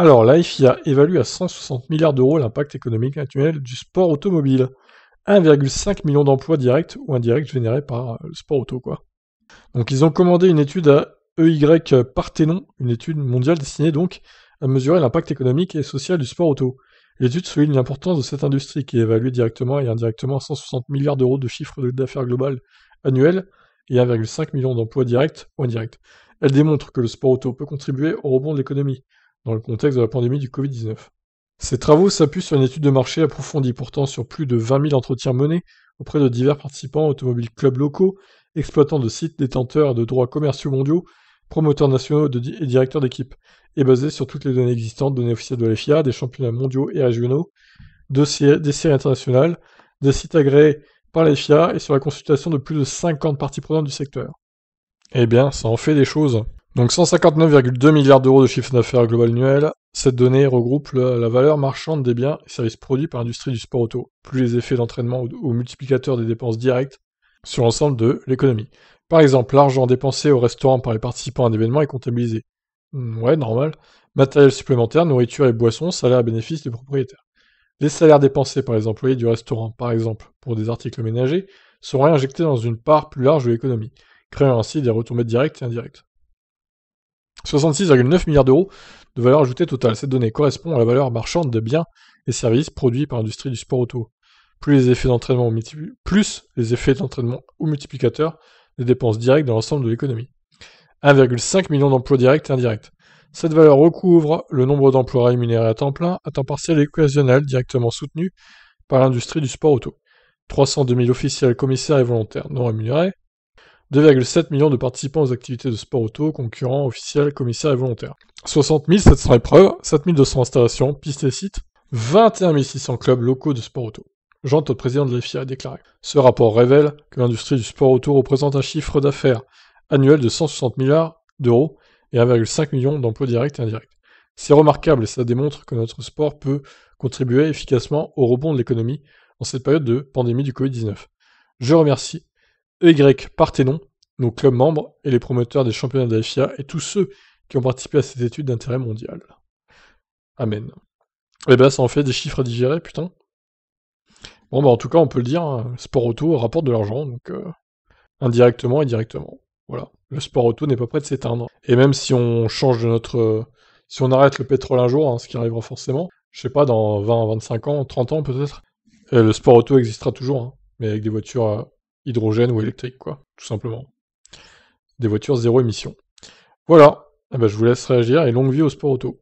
Alors, la FIA évalue à 160 milliards d'euros l'impact économique actuel du sport automobile. 1,5 million d'emplois directs ou indirects générés par euh, le sport auto, quoi. Donc, ils ont commandé une étude à EY Parthénon, une étude mondiale destinée donc à mesurer l'impact économique et social du sport auto. L'étude souligne l'importance de cette industrie qui est évaluée directement et indirectement à 160 milliards d'euros de chiffre d'affaires global annuel et 1,5 million d'emplois directs ou indirects. Elle démontre que le sport auto peut contribuer au rebond de l'économie, dans le contexte de la pandémie du Covid-19. Ces travaux s'appuient sur une étude de marché approfondie pourtant sur plus de 20 000 entretiens menés auprès de divers participants automobiles clubs locaux, exploitants de sites, détenteurs de droits commerciaux mondiaux, promoteurs nationaux et directeurs d'équipe, et basés sur toutes les données existantes, données officielles de la des championnats mondiaux et régionaux, des séries internationales, des sites agréés par la et sur la consultation de plus de 50 parties prenantes du secteur. Eh bien, ça en fait des choses. Donc 159,2 milliards d'euros de chiffre d'affaires global annuel. Cette donnée regroupe la valeur marchande des biens et services produits par l'industrie du sport auto, plus les effets d'entraînement ou multiplicateurs multiplicateur des dépenses directes sur l'ensemble de l'économie. Par exemple, l'argent dépensé au restaurant par les participants à un événement est comptabilisé. Hmm, ouais, normal. Matériel supplémentaire, nourriture et boissons, salaire à bénéfice des propriétaires. Les salaires dépensés par les employés du restaurant, par exemple, pour des articles ménagers, sont réinjectés dans une part plus large de l'économie, créant ainsi des retombées directes et indirectes. 66,9 milliards d'euros de valeur ajoutée totale. Cette donnée correspond à la valeur marchande de biens et services produits par l'industrie du sport auto. Plus les effets d'entraînement plus les effets d'entraînement ou multiplicateurs des dépenses directes dans l'ensemble de l'économie. 1,5 million d'emplois directs et indirects. Cette valeur recouvre le nombre d'emplois rémunérés à temps plein, à temps partiel et occasionnel directement soutenus par l'industrie du sport auto. 302 000 officiels, commissaires et volontaires non rémunérés, 2,7 millions de participants aux activités de sport auto, concurrents, officiels, commissaires et volontaires. 60 700 épreuves, 7 200 installations, pistes et sites, 21 600 clubs locaux de sport auto. Jean Todt, président de l'EFIA, a déclaré Ce rapport révèle que l'industrie du sport auto représente un chiffre d'affaires annuel de 160 milliards d'euros et 1,5 million d'emplois directs et indirects. C'est remarquable et ça démontre que notre sport peut contribuer efficacement au rebond de l'économie en cette période de pandémie du Covid-19. Je remercie E, y Parthénon, nos clubs membres et les promoteurs des championnats d'AFIA et tous ceux qui ont participé à cette étude d'intérêt mondial. Amen. Eh ben, ça en fait des chiffres à digérer, putain. Bon, bah, en tout cas, on peut le dire, hein, sport auto rapporte de l'argent, donc euh, indirectement et directement. Voilà. Le sport auto n'est pas prêt de s'éteindre. Et même si on change de notre. Euh, si on arrête le pétrole un jour, hein, ce qui arrivera forcément, je sais pas, dans 20, 25 ans, 30 ans peut-être, euh, le sport auto existera toujours, hein, mais avec des voitures hydrogène ou électrique, quoi, tout simplement. Des voitures zéro émission. Voilà, eh ben, je vous laisse réagir et longue vie au sport auto.